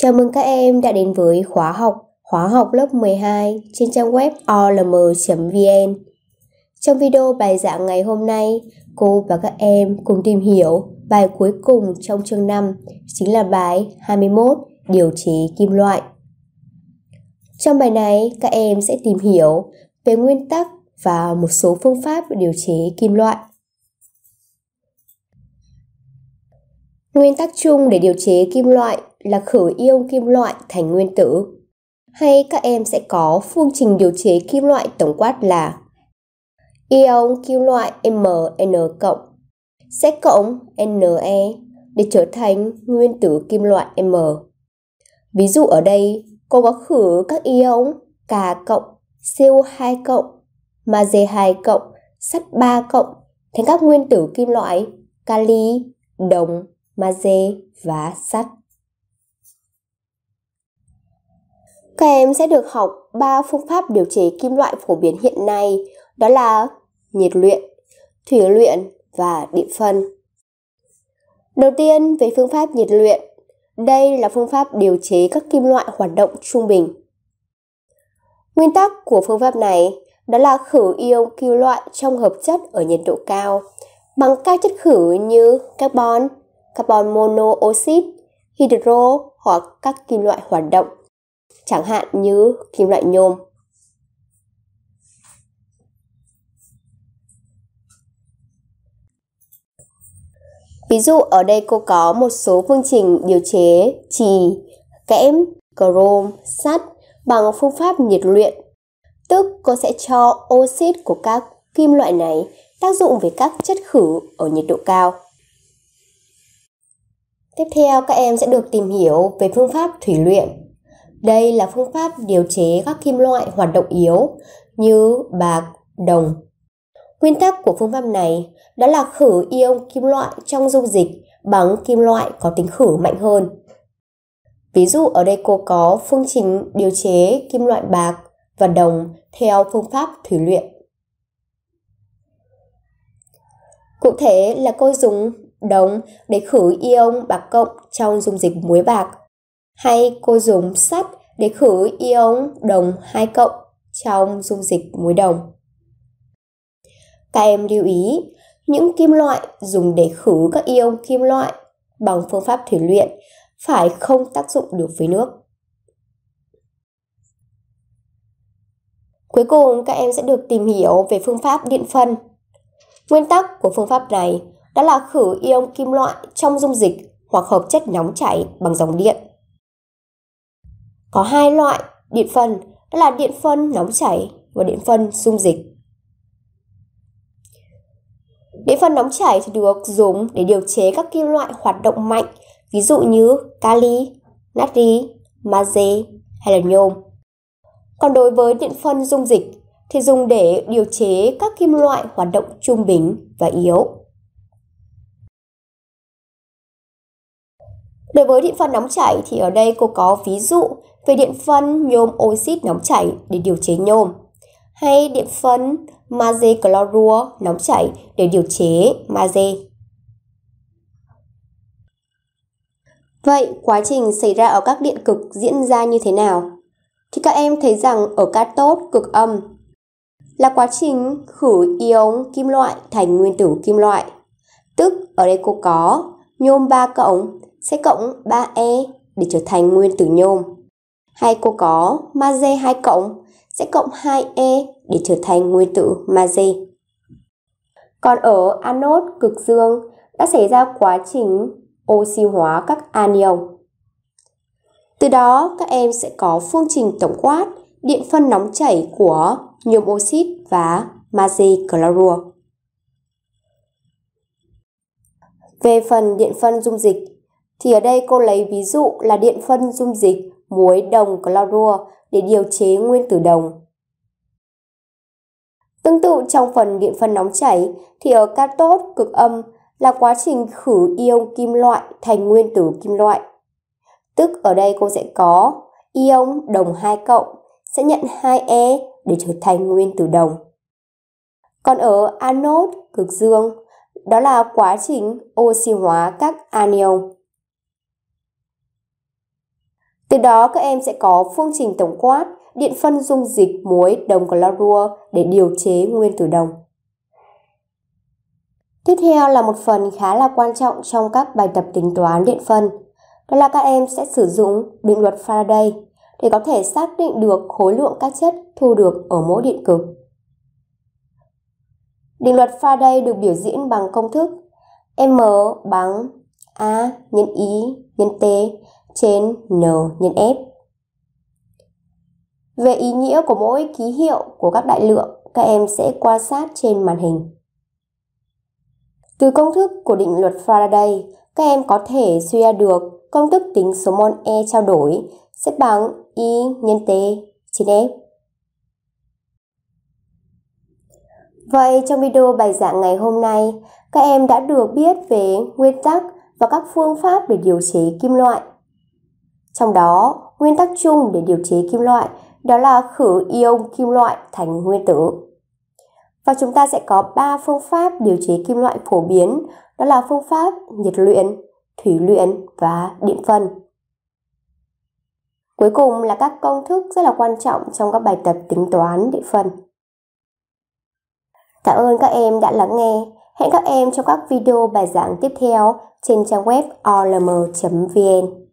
Chào mừng các em đã đến với khóa học khóa học lớp 12 trên trang web olm.vn. Trong video bài giảng ngày hôm nay, cô và các em cùng tìm hiểu bài cuối cùng trong chương 5, chính là bài 21 điều chế kim loại. Trong bài này, các em sẽ tìm hiểu về nguyên tắc và một số phương pháp điều chế kim loại. Nguyên tắc chung để điều chế kim loại là khử ion kim loại thành nguyên tử. Hay các em sẽ có phương trình điều chế kim loại tổng quát là ion kim loại Mn cộng sẽ cộng Ne để trở thành nguyên tử kim loại M. Ví dụ ở đây, cô có khử các ion K cộng, CO2 cộng, magie 2 cộng, sắt 3 cộng thành các nguyên tử kim loại kali, đồng, magie và sắt. Các em sẽ được học 3 phương pháp điều chế kim loại phổ biến hiện nay, đó là nhiệt luyện, thủy luyện và điện phân. Đầu tiên về phương pháp nhiệt luyện, đây là phương pháp điều chế các kim loại hoạt động trung bình. Nguyên tắc của phương pháp này đó là khử ion kim loại trong hợp chất ở nhiệt độ cao bằng các chất khử như carbon, carbon monooxide, hydro hoặc các kim loại hoạt động chẳng hạn như kim loại nhôm. Ví dụ ở đây cô có một số phương trình điều chế trì, kẽm, chrome, sắt bằng phương pháp nhiệt luyện. Tức cô sẽ cho oxit của các kim loại này tác dụng với các chất khử ở nhiệt độ cao. Tiếp theo các em sẽ được tìm hiểu về phương pháp thủy luyện. Đây là phương pháp điều chế các kim loại hoạt động yếu như bạc, đồng. Nguyên tắc của phương pháp này đó là khử ion kim loại trong dung dịch bằng kim loại có tính khử mạnh hơn. Ví dụ ở đây cô có phương trình điều chế kim loại bạc và đồng theo phương pháp thủy luyện. Cụ thể là cô dùng đồng để khử ion bạc cộng trong dung dịch muối bạc hay cô dùng sắt để khử ion đồng 2 cộng trong dung dịch muối đồng. Các em lưu ý, những kim loại dùng để khử các ion kim loại bằng phương pháp thủy luyện phải không tác dụng được với nước. Cuối cùng các em sẽ được tìm hiểu về phương pháp điện phân. Nguyên tắc của phương pháp này đó là khử ion kim loại trong dung dịch hoặc hợp chất nóng chảy bằng dòng điện. Có hai loại điện phân, đó là điện phân nóng chảy và điện phân dung dịch. Điện phân nóng chảy thì được dùng để điều chế các kim loại hoạt động mạnh, ví dụ như kali, natri, magie hay là nhôm. Còn đối với điện phân dung dịch thì dùng để điều chế các kim loại hoạt động trung bình và yếu. Đối với điện phân nóng chảy thì ở đây cô có ví dụ về điện phân nhôm oxit nóng chảy để điều chế nhôm hay điện phân magie chlorua nóng chảy để điều chế magie. Vậy quá trình xảy ra ở các điện cực diễn ra như thế nào? Thì các em thấy rằng ở cathode cực âm là quá trình khử ion kim loại thành nguyên tử kim loại. Tức ở đây cô có nhôm 3 cộng sẽ cộng 3e để trở thành nguyên tử nhôm. Hai cô có magie 2 cộng sẽ cộng 2e để trở thành nguyên tử magie. Còn ở anốt cực dương đã xảy ra quá trình oxy hóa các anion. Từ đó các em sẽ có phương trình tổng quát điện phân nóng chảy của nhôm oxit và magie clorua. Về phần điện phân dung dịch thì ở đây cô lấy ví dụ là điện phân dung dịch muối đồng clorua để điều chế nguyên tử đồng. Tương tự trong phần điện phân nóng chảy thì ở cathode cực âm là quá trình khử ion kim loại thành nguyên tử kim loại. Tức ở đây cô sẽ có ion đồng 2 cộng sẽ nhận 2e để trở thành nguyên tử đồng. Còn ở anode cực dương, đó là quá trình oxy hóa các anion. Từ đó các em sẽ có phương trình tổng quát, điện phân dung dịch muối đồng clorua để điều chế nguyên tử đồng. Tiếp theo là một phần khá là quan trọng trong các bài tập tính toán điện phân. Đó là các em sẽ sử dụng định luật Faraday để có thể xác định được khối lượng các chất thu được ở mỗi điện cực. Định luật Faraday được biểu diễn bằng công thức M bằng A nhân I nhân T trên N nhân F. Về ý nghĩa của mỗi ký hiệu của các đại lượng, các em sẽ quan sát trên màn hình. Từ công thức của định luật Faraday, các em có thể suy ra được công thức tính số mol E trao đổi sẽ bằng Y nhân T trên F. Vậy trong video bài giảng ngày hôm nay, các em đã được biết về nguyên tắc và các phương pháp để điều chế kim loại trong đó, nguyên tắc chung để điều chế kim loại đó là khử ion kim loại thành nguyên tử. Và chúng ta sẽ có 3 phương pháp điều chế kim loại phổ biến, đó là phương pháp nhiệt luyện, thủy luyện và điện phân. Cuối cùng là các công thức rất là quan trọng trong các bài tập tính toán địa phân. Cảm ơn các em đã lắng nghe. Hẹn các em trong các video bài giảng tiếp theo trên trang web olm.vn.